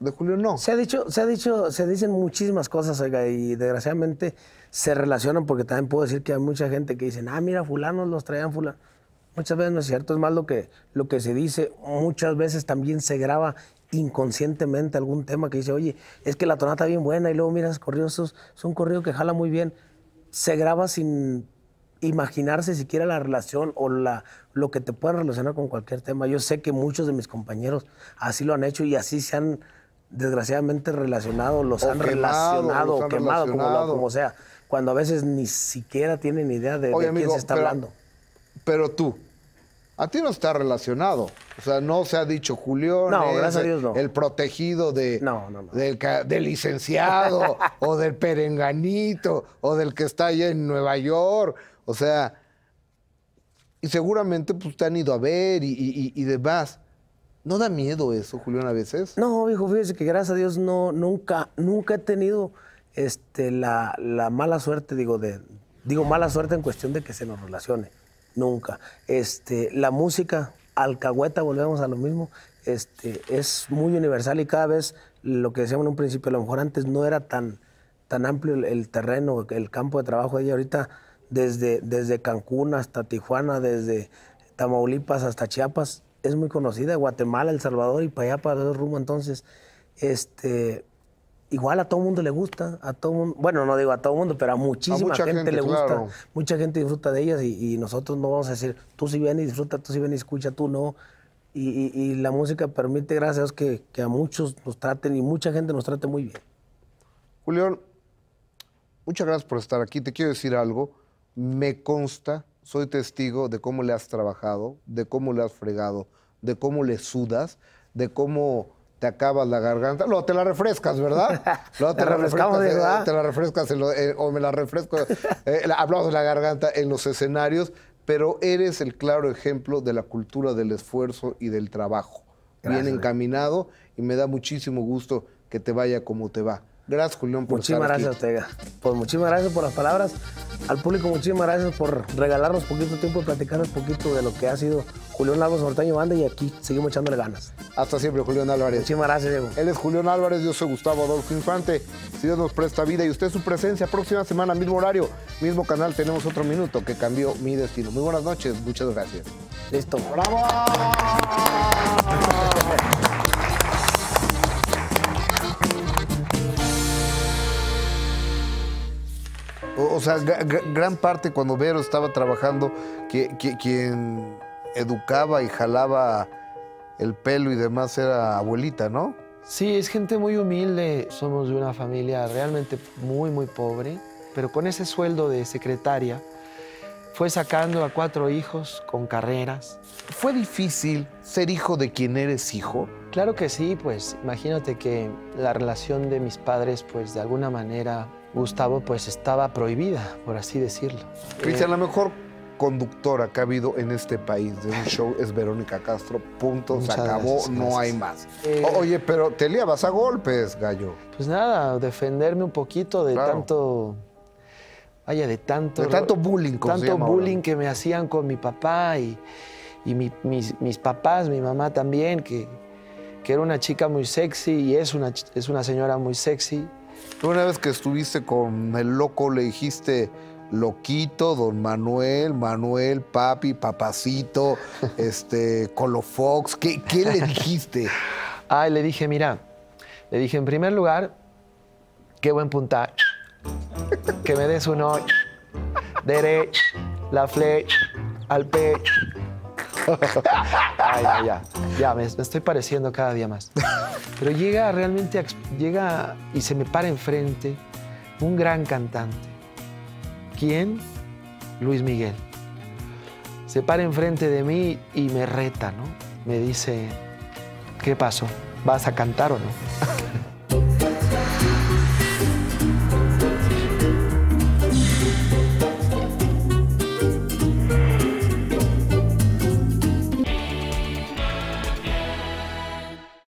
de, Julio, no. Se ha dicho, se ha dicho, se dicen muchísimas cosas, y desgraciadamente se relacionan porque también puedo decir que hay mucha gente que dice, ah, mira, fulanos los traían fulano. Muchas veces no es cierto, es más lo que, lo que se dice, muchas veces también se graba inconscientemente algún tema que dice, oye, es que la tonada está bien buena y luego miras corridos, es un corrido que jala muy bien. Se graba sin imaginarse siquiera la relación o la, lo que te pueda relacionar con cualquier tema. Yo sé que muchos de mis compañeros así lo han hecho y así se han desgraciadamente relacionado, los han relacionado, quemado, Como, sea, cuando a veces ni siquiera tienen idea de, quién se está hablando. Pero tú, a ti no está relacionado. O sea, no se ha dicho Julián. El protegido de, Del, licenciado *laughs* o del perenganito o del que está allá en Nueva York. O sea, y seguramente pues te han ido a ver y, demás. ¿No da miedo eso, Julián, a veces? No, hijo, fíjese que gracias a Dios no, nunca, nunca he tenido este, la, la mala suerte, digo, de, digo mala suerte en cuestión de que se nos relacione nunca. Este, la música, alcahueta, volvemos a lo mismo, este, es muy universal y cada vez lo que decíamos en un principio, a lo mejor antes no era tan, tan amplio el, terreno, el campo de trabajo de Ahorita, desde, desde Cancún hasta Tijuana, desde Tamaulipas hasta Chiapas, es muy conocida, Guatemala, El Salvador y para allá, para el rumbo. Entonces, este, igual a todo mundo le gusta, a todo bueno, no digo a todo mundo, pero a muchísima gente, le gusta, mucha gente disfruta de ellas y, nosotros no vamos a decir, tú si vienes y disfruta, tú si vienes y escucha, tú no. Y, la música permite, gracias que, que, a muchos nos traten y mucha gente nos trate muy bien. Julián, muchas gracias por estar aquí. Te quiero decir algo. Me consta, soy testigo de cómo le has trabajado, de cómo le has fregado, de cómo le sudas, de cómo te acabas la garganta. Luego te la refrescas, ¿verdad? *laughs* Luego te la, refrescas, Te la refrescas eh, o me la refresco. Eh, hablamos de la garganta en los escenarios, pero eres el claro ejemplo de la cultura del esfuerzo y del trabajo. Bien encaminado y me da muchísimo gusto que te vaya como te va. Gracias, Julián, por Muchísimas gracias, Ortega. Pues muchísimas gracias por las palabras. Al público, muchísimas gracias por regalarnos poquito tiempo y platicarnos poquito de lo que ha sido Julián Álvarez Ortaño Banda y aquí seguimos echándole ganas. Hasta siempre, Julián Álvarez. Muchísimas gracias, Diego. Él es Julián Álvarez, yo soy Gustavo Adolfo Infante. Si Dios nos presta vida y usted su presencia, próxima semana, mismo horario, mismo canal, tenemos otro minuto que cambió mi destino. Muy buenas noches, muchas gracias. Listo. ¡Bravo! O, sea, gran parte cuando Vero estaba trabajando, que, quien educaba y jalaba el pelo y demás era abuelita, ¿no? Sí, es gente muy humilde. Somos de una familia realmente muy, muy pobre, pero con ese sueldo de secretaria fue sacando a cuatro hijos con carreras. ¿Fue difícil ser hijo de quien eres hijo? Claro que sí, pues imagínate que la relación de mis padres, pues de alguna manera Gustavo pues estaba prohibida, por así decirlo. Cristian, eh, la mejor conductora que ha habido en este país de un show es Verónica Castro. Punto, se acabó, no hay más. Eh, oye, pero te liabas a golpes, gallo. Pues nada, defenderme un poquito de tanto vaya, de tanto... De tanto bullying. Como tanto bullying que me hacían con mi papá y, y mis, papás, mi mamá también, que, que era una chica muy sexy y es una, es una señora muy sexy. Tú una vez que estuviste con el loco le dijiste loquito, don Manuel, Manuel, papi, papacito, *laughs* este, Colofox, ¿qué, ¿qué le dijiste? *laughs* Ay, le dije, mira, le dije, en primer lugar, qué buen puntaje, que me des uno, derech, la flecha, al pecho, ya, ya, me, estoy pareciendo cada día más. Pero llega realmente, llega y se me para enfrente un gran cantante. ¿Quién? Luis Miguel. Se para enfrente de mí y me reta, ¿no? Me dice, ¿qué pasó? ¿Vas a cantar o no?